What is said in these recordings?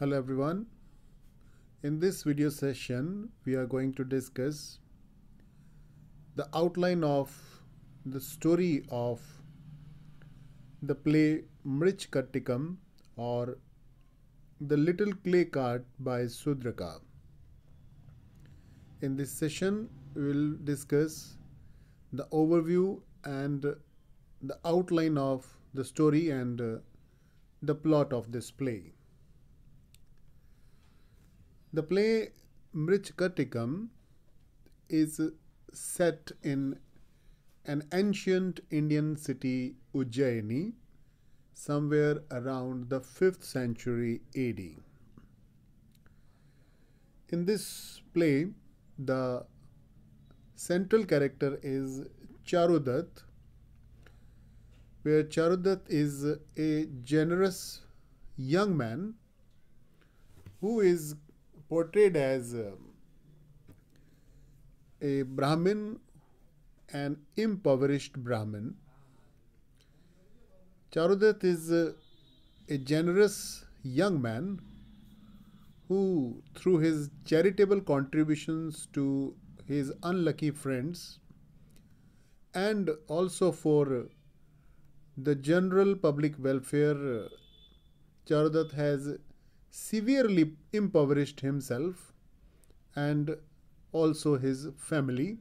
Hello everyone. In this video session, we are going to discuss the outline of the story of the play Mrich Kattikam or The Little Clay Cart by Sudraka. In this session, we will discuss the overview and the outline of the story and uh, the plot of this play. The play Mrichkatikam is set in an ancient Indian city Ujjaini somewhere around the 5th century AD. In this play, the central character is Charudat, where Charudat is a generous young man who is portrayed as um, a Brahmin, an impoverished Brahmin. Charudat is uh, a generous young man who, through his charitable contributions to his unlucky friends and also for the general public welfare, uh, Charudat has severely impoverished himself and also his family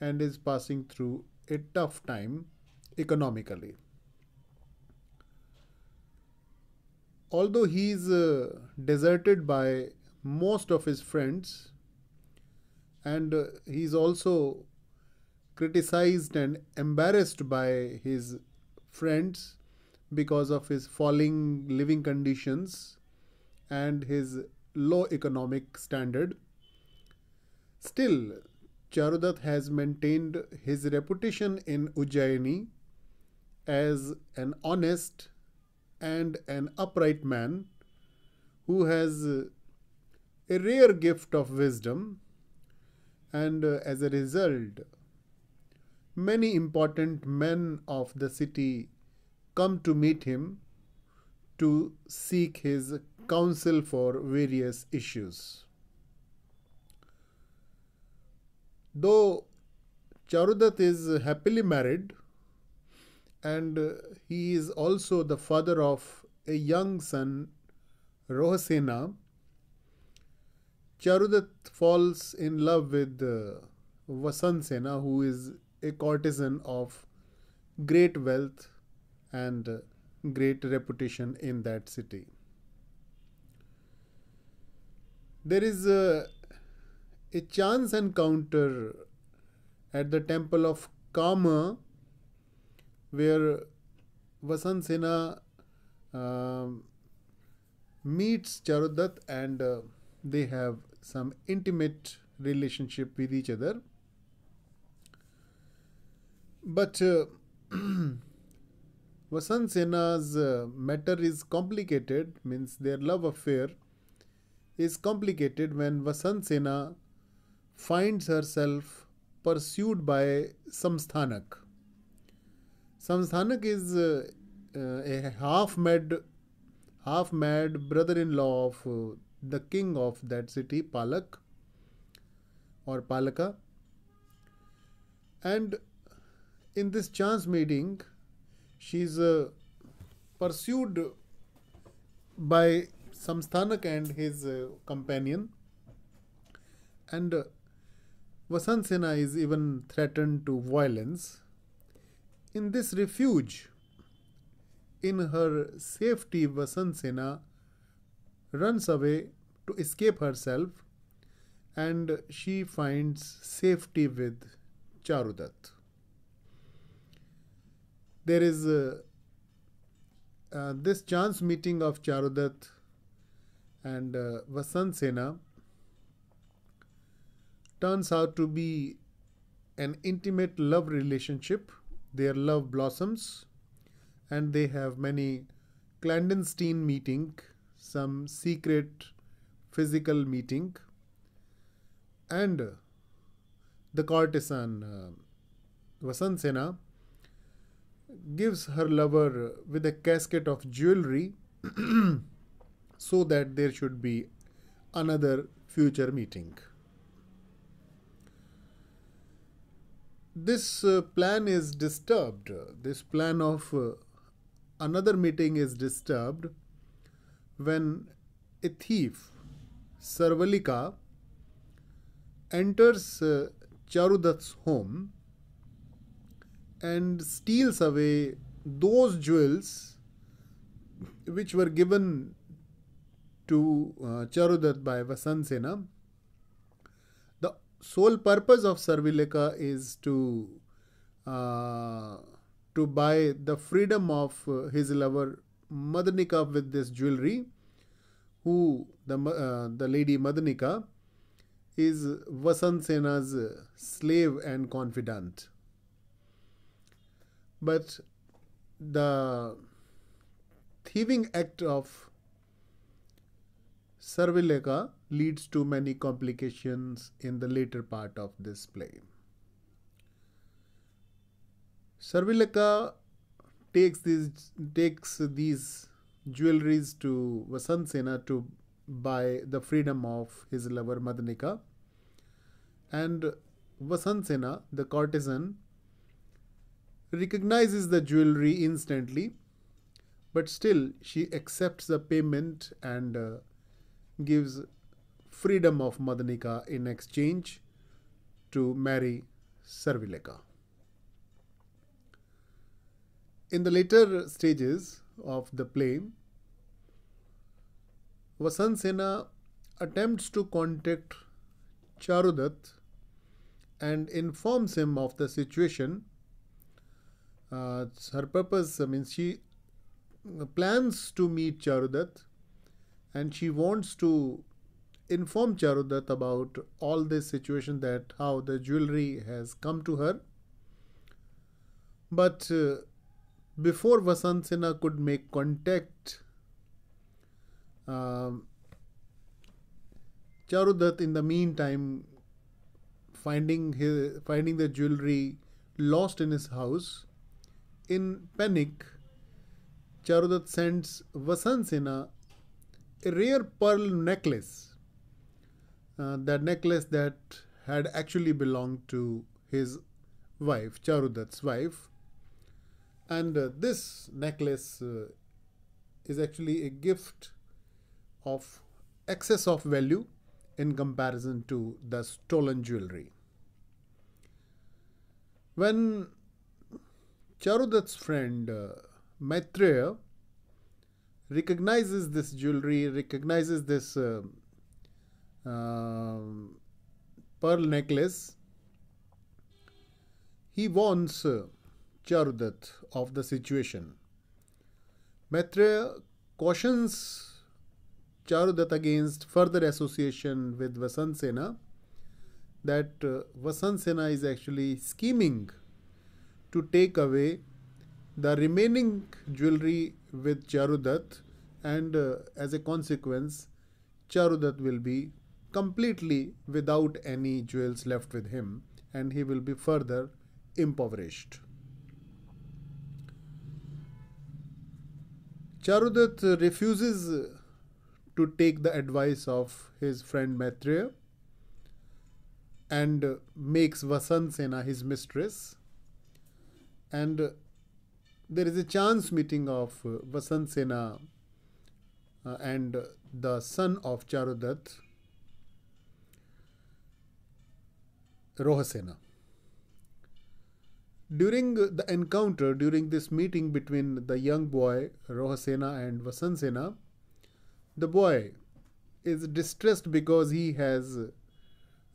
and is passing through a tough time economically. Although he is uh, deserted by most of his friends and uh, he is also criticized and embarrassed by his friends because of his falling living conditions and his low economic standard. Still, Charudat has maintained his reputation in Ujjaini as an honest and an upright man who has a rare gift of wisdom and uh, as a result many important men of the city come to meet him to seek his counsel for various issues. Though Charudat is happily married and he is also the father of a young son, Rohasena, Charudat falls in love with uh, Vasansena, who is a courtesan of great wealth and great reputation in that city. there is a, a chance encounter at the temple of Kama where Vasan Sena uh, meets Charudat and uh, they have some intimate relationship with each other. But uh, Vasant Sena's uh, matter is complicated, means their love affair is complicated when Vasant Sena finds herself pursued by Samsthanak. Samsthanak is uh, uh a half-mad, half-mad brother-in-law of uh, the king of that city, Palak or Palaka. And in this chance meeting, she's uh, pursued by Samsthanak and his uh, companion. And uh, is even threatened to violence. In this refuge, in her safety, Vasansena runs away to escape herself and she finds safety with Charudat. There is uh, uh, this chance meeting of Charudat and uh, Vasant Sena turns out to be an intimate love relationship. Their love blossoms, and they have many clandestine meeting, some secret physical meeting, and uh, the courtesan uh, Vasant Sena gives her lover with a casket of jewelry so that there should be another future meeting. This uh, plan is disturbed. This plan of uh, another meeting is disturbed when a thief, Sarvalika, enters uh, Charudat's home and steals away those jewels which were given to uh, Charudat by vasan Sena. The sole purpose of Sarvileka is to uh, to buy the freedom of uh, his lover Madanika with this jewelry, who the uh, the lady Madanika is vasan Sena's slave and confidant. But the thieving act of cervilega leads to many complications in the later part of this play. Servilica takes these takes these jewelries to Vasant Sena to buy the freedom of his lover Madnika. And Vasant Sena, the courtesan, recognizes the jewelry instantly, but still she accepts the payment and uh, gives freedom of Madanika in exchange to marry Servileka. In the later stages of the play, Vasansena attempts to contact Charudat and informs him of the situation. Uh, her purpose, I mean, she plans to meet Charudat and she wants to inform Charudat about all this situation that how the jewelry has come to her. But uh, before Vasant Sinha could make contact, um, Charudat in the meantime finding his finding the jewelry lost in his house. In panic, Charudat sends Vasant Sinha a rare pearl necklace. Uh, that necklace that had actually belonged to his wife, Charudat's wife. And uh, this necklace uh, is actually a gift of excess of value in comparison to the stolen jewelry. When Charudat's friend uh, Maitreya recognizes this jewelry, recognizes this uh, uh, pearl necklace, he warns uh, Charudat of the situation. Maitreya cautions Charudat against further association with Vasant Sena that uh, Vasant Sena is actually scheming to take away the remaining jewelry with Charudat, and uh, as a consequence, Charudat will be completely without any jewels left with him, and he will be further impoverished. Charudat refuses to take the advice of his friend Maitreya and makes Vasansena his mistress. And there is a chance meeting of uh, Vasant Sena uh, and the son of Charudat, Rohasena. During the encounter, during this meeting between the young boy Rohasena and Vasant Sena, the boy is distressed because he has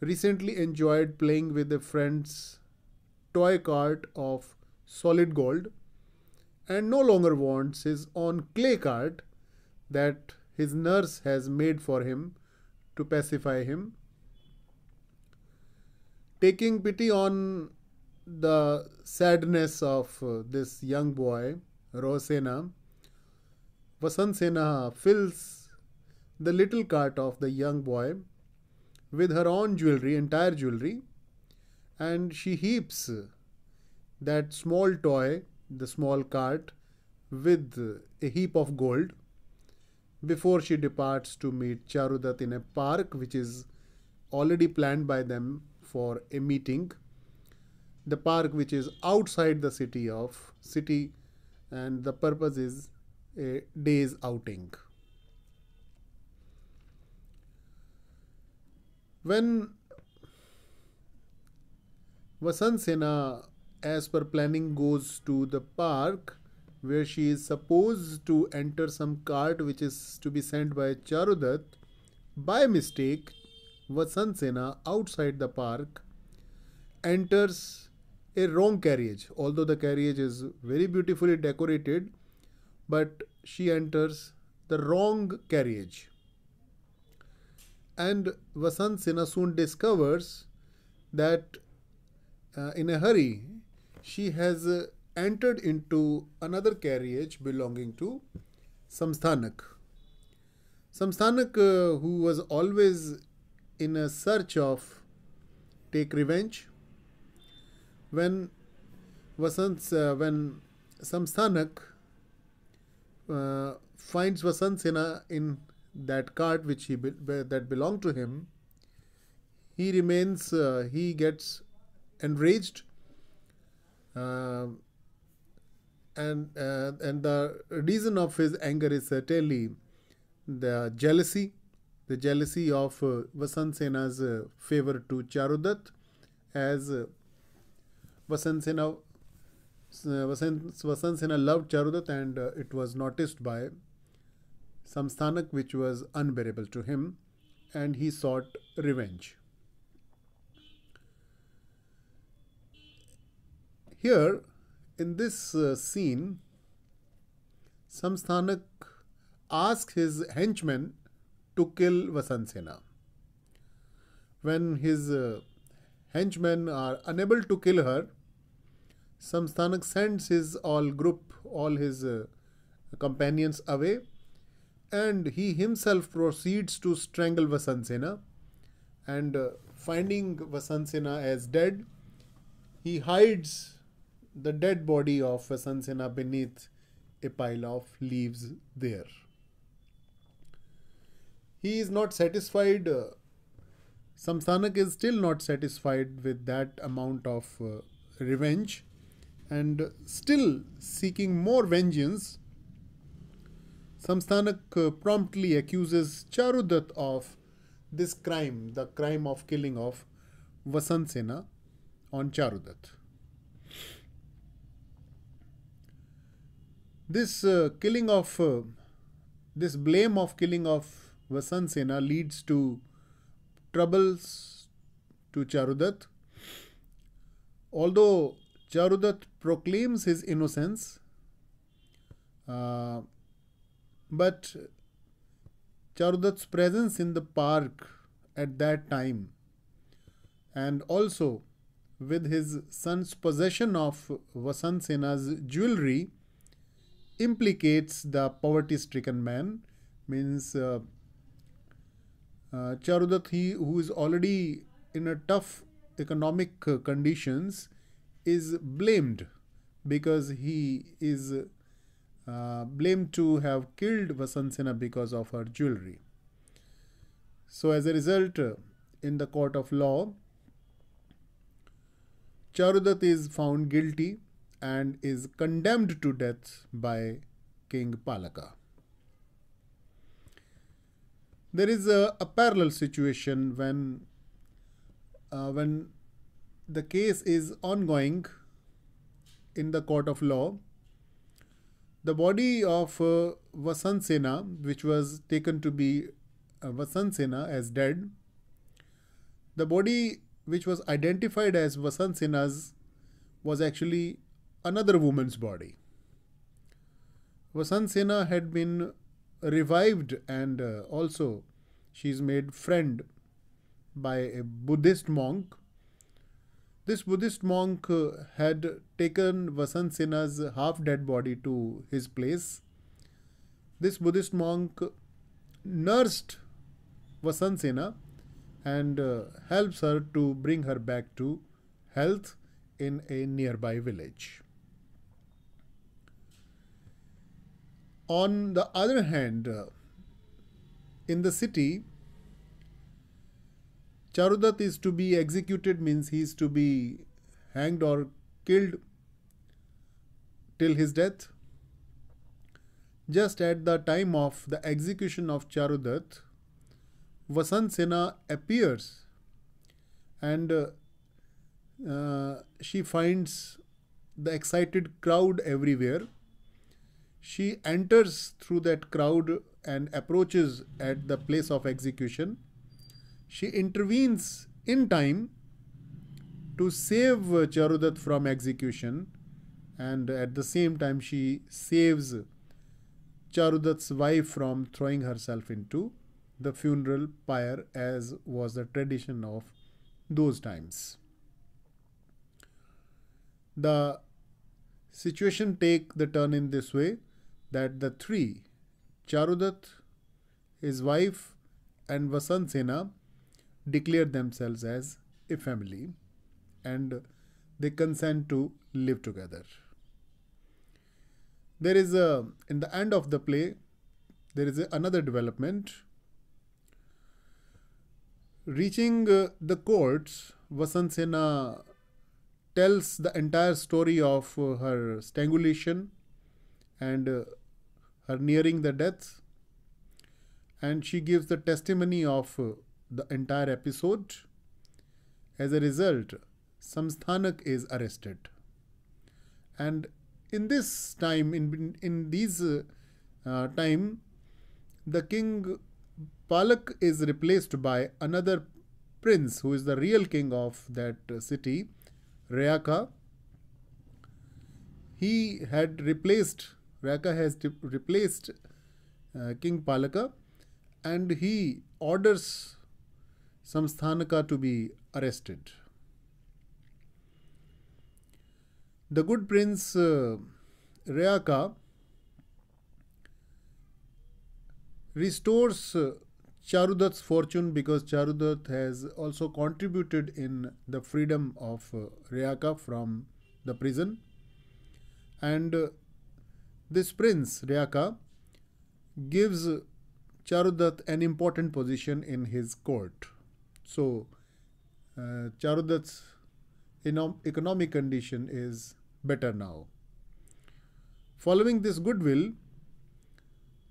recently enjoyed playing with a friend's toy cart of solid gold and no longer wants his own clay cart that his nurse has made for him to pacify him. Taking pity on the sadness of uh, this young boy, Rosena, Vasant fills the little cart of the young boy with her own jewelry, entire jewelry, and she heaps that small toy the small cart with a heap of gold before she departs to meet Charudat in a park which is already planned by them for a meeting. The park which is outside the city of city and the purpose is a day's outing. When Vasant Sena as per planning goes to the park where she is supposed to enter some cart which is to be sent by Charudat. By mistake, Vasansena outside the park enters a wrong carriage. Although the carriage is very beautifully decorated, but she enters the wrong carriage. And Vasansena soon discovers that uh, in a hurry she has uh, entered into another carriage belonging to Samsthanak. Samsthanak, uh, who was always in a search of take revenge, when Vasant, uh, when Samsthanak uh, finds Vasant Sena in that cart which he be that belonged to him, he remains. Uh, he gets enraged um, and uh, and the reason of his anger is certainly the jealousy, the jealousy of uh, Vasant uh, favor to Charudat, as uh, Vasant uh, loved Charudat and uh, it was noticed by some sthanak which was unbearable to him, and he sought revenge. Here, in this uh, scene, Samsthanak asks his henchmen to kill vasansena When his uh, henchmen are unable to kill her, Samsthanak sends his all group, all his uh, companions away, and he himself proceeds to strangle vasansena And uh, finding vasansena as dead, he hides the dead body of Vasansena beneath a pile of leaves there. He is not satisfied. Uh, Samsanak is still not satisfied with that amount of uh, revenge and still seeking more vengeance. Samsanak uh, promptly accuses Charudat of this crime, the crime of killing of Vasansena on Charudat. This uh, killing of, uh, this blame of killing of Vasansena leads to troubles to Charudat. Although Charudat proclaims his innocence, uh, but Charudat's presence in the park at that time and also with his son's possession of Vasansena's jewelry implicates the poverty stricken man means uh, uh, he who is already in a tough economic uh, conditions is blamed because he is uh, blamed to have killed Vasantsena because of her jewelry. So as a result uh, in the court of law Charudat is found guilty and is condemned to death by King Palaka. There is a, a parallel situation when uh, when the case is ongoing in the court of law. The body of uh, Sena, which was taken to be uh, Sena as dead, the body which was identified as Vasansena's Sena's was actually another woman's body. Vasant Sena had been revived and uh, also she's made friend by a Buddhist monk. This Buddhist monk uh, had taken Vasant Sena's half dead body to his place. This Buddhist monk nursed Vasant Sena and uh, helps her to bring her back to health in a nearby village. On the other hand, uh, in the city, Charudat is to be executed means he is to be hanged or killed till his death. Just at the time of the execution of Charudat, Vasant Sena appears and uh, uh, she finds the excited crowd everywhere she enters through that crowd and approaches at the place of execution. She intervenes in time to save Charudat from execution, and at the same time, she saves Charudat's wife from throwing herself into the funeral pyre, as was the tradition of those times. The situation take the turn in this way that the three, Charudat, his wife, and Vasant Sena, declared themselves as a family and they consent to live together. There is a, in the end of the play, there is a, another development. Reaching uh, the courts, Vasant Sena tells the entire story of uh, her strangulation and uh, her nearing the death. And she gives the testimony of uh, the entire episode. As a result, Samsthanak is arrested. And in this time, in, in these uh, uh, time, the king Palak is replaced by another prince who is the real king of that city, Reaka. He had replaced Vaka has replaced uh, King Palaka and he orders Samsthanaka to be arrested. The good prince uh, restores uh, Charudat's fortune because Charudat has also contributed in the freedom of uh, from the prison and uh, this prince, Ryaka, gives Charudat an important position in his court. So, uh, Charudat's economic condition is better now. Following this goodwill,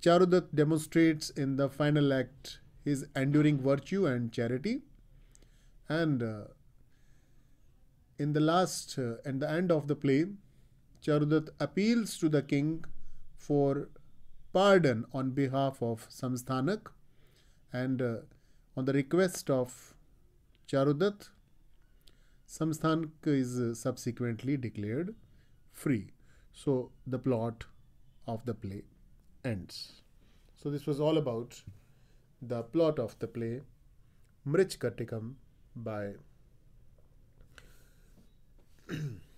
Charudat demonstrates in the final act his enduring virtue and charity. And uh, in the last uh, the end of the play, Charudat appeals to the king for pardon on behalf of Samsthanak and uh, on the request of Charudat, Samsthanak is uh, subsequently declared free. So the plot of the play ends. So this was all about the plot of the play Mrichkatikam by